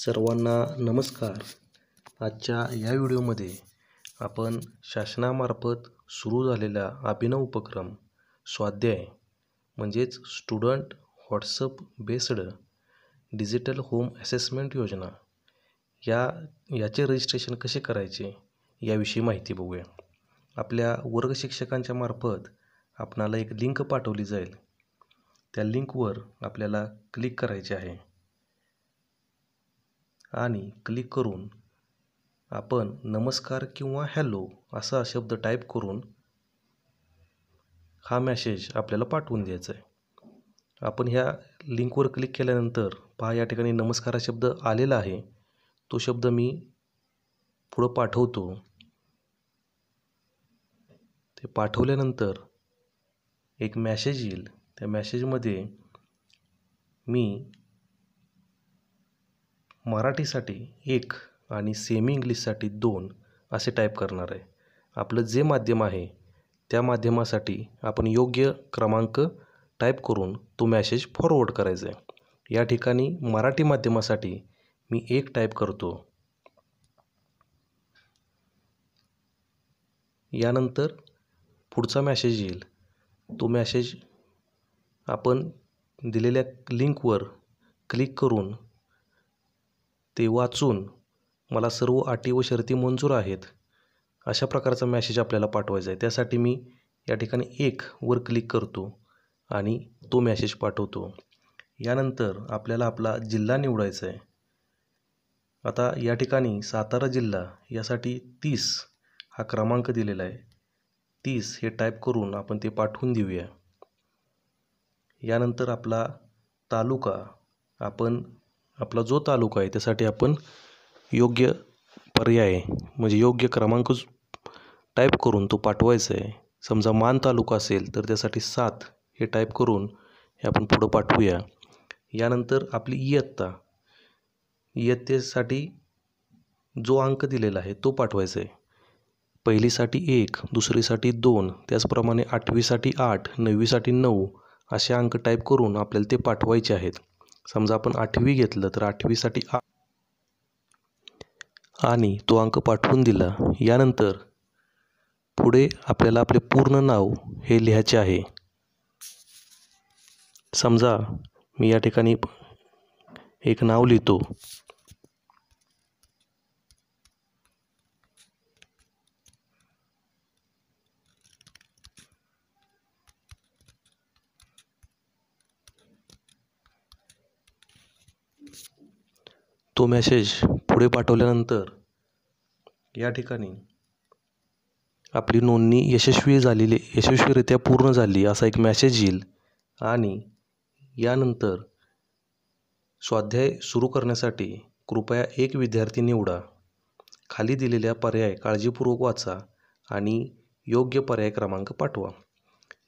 सर्वांना नमस्कार आजच्या या व्हिडिओमध्ये आपण शासनामार्फत सुरू झालेला अभिनव उपक्रम स्वाध्याय म्हणजेच student WhatsApp based digital home assessment योजना या याचे रजिस्ट्रेशन कसे करायचे याविषयी माहिती बघूया आपल्या वर्ग शिक्षकांच्या मार्फत आपणाला एक लिंक पाठवली जाईल त्या लिंकवर आपल्याला क्लिक करायचे आहे आणि क्लिक करून आपण नमस्कार किंवा हॅलो असा शब्द टाईप करून हा मॅसेज आपल्याला पाठवून द्यायचा आहे आपण ह्या लिंकवर क्लिक केल्यानंतर पहा या ठिकाणी नमस्कार शब्द आलेला आहे तो शब्द मी पुढं पाठवतो ते पाठवल्यानंतर एक मॅसेज येईल त्या मॅसेजमध्ये मी मराठीसाठी एक आणि सेमी इंग्लिशसाठी दोन असे टाईप करणार आहे आपलं जे माध्यम आहे त्या माध्यमासाठी आपण योग्य क्रमांक टाईप करून तो मॅसेज फॉरवर्ड करायचा आहे या ठिकाणी मराठी माध्यमासाठी मी एक टाईप करतो यानंतर पुढचा मॅसेज येईल तो मॅसेज आपण दिलेल्या लिंकवर क्लिक करून ते वाचून मला सर्व अटी व शर्ती मंजूर आहेत अशा प्रकारचा मॅसेज आपल्याला पाठवायचा आहे त्यासाठी मी या ठिकाणी एक वर क्लिक करतो आणि तो मॅसेज पाठवतो यानंतर आपल्याला आपला जिल्हा निवडायचा आहे आता या ठिकाणी सातारा जिल्हा यासाठी तीस हा क्रमांक दिलेला आहे तीस हे टाईप करून आपण ते पाठवून देऊया यानंतर आपला तालुका आपण आपला जो तालुका आहे त्यासाठी आपण योग्य पर्याय म्हणजे योग्य क्रमांक टाईप करून तो पाठवायचा आहे समजा मान तालुका असेल तर त्यासाठी सात हे टाईप करून हे आपण पुढं पाठवूया यानंतर आपली इयत्ता इयत्तेसाठी जो अंक दिलेला आहे तो पाठवायचा आहे पहिलीसाठी एक दुसरीसाठी दोन त्याचप्रमाणे आठवीसाठी आठ नववीसाठी नऊ असे अंक टाईप करून आपल्याला ते पाठवायचे आहेत समजा आपण आठवी घेतलं तर आठवीसाठी आ आणि तो अंक पाठवून दिला यानंतर पुढे आपल्याला आपले पूर्ण नाव हे लिहायचे आहे समजा मी या ठिकाणी एक नाव लिहितो तो मॅसेज पुढे पाठवल्यानंतर या ठिकाणी आपली नोंदणी यशस्वी झालेली यशस्वीरित्या पूर्ण झाली असा एक मॅसेज येईल आणि यानंतर स्वाध्याय सुरू करण्यासाठी कृपया एक विद्यार्थी निवडा खाली दिलेल्या पर्याय काळजीपूर्वक वाचा आणि योग्य पर्याय क्रमांक पाठवा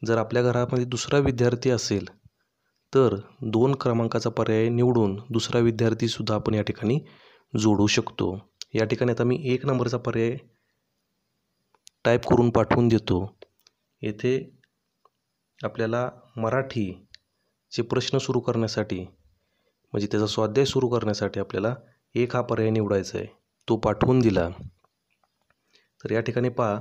जर आपल्या घरामध्ये दुसरा विद्यार्थी असेल तर दोन क्रमांकाचा पर्याय निवडून दुसरा विद्यार्थीसुद्धा आपण या ठिकाणी जोडू शकतो या ठिकाणी आता मी एक नंबरचा पर्याय टाईप करून पाठवून देतो येथे आपल्याला मराठीचे प्रश्न सुरू करण्यासाठी म्हणजे त्याचा स्वाध्याय सुरू करण्यासाठी आपल्याला एक हा पर्याय निवडायचा आहे तो पाठवून दिला तर या ठिकाणी पहा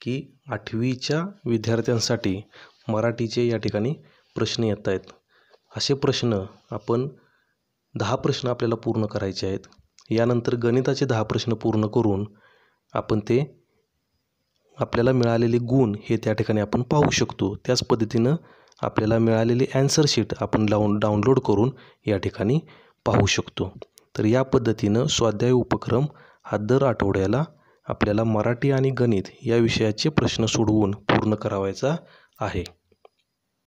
की आठवीच्या विद्यार्थ्यांसाठी मराठीचे या ठिकाणी प्रश्न येत आहेत असे प्रश्न आपण दहा प्रश्न आपल्याला पूर्ण करायचे आहेत यानंतर गणिताचे दहा प्रश्न पूर्ण करून आपण ते आपल्याला मिळालेले गुण हे त्या ठिकाणी आपण पाहू शकतो त्याच पद्धतीनं आपल्याला मिळालेली शीट आपण लावून डाउनलोड करून या ठिकाणी पाहू शकतो तर या पद्धतीनं स्वाध्याय उपक्रम हा दर आठवड्याला आपल्याला मराठी आणि गणित या विषयाचे प्रश्न सोडवून पूर्ण करावायचा आहे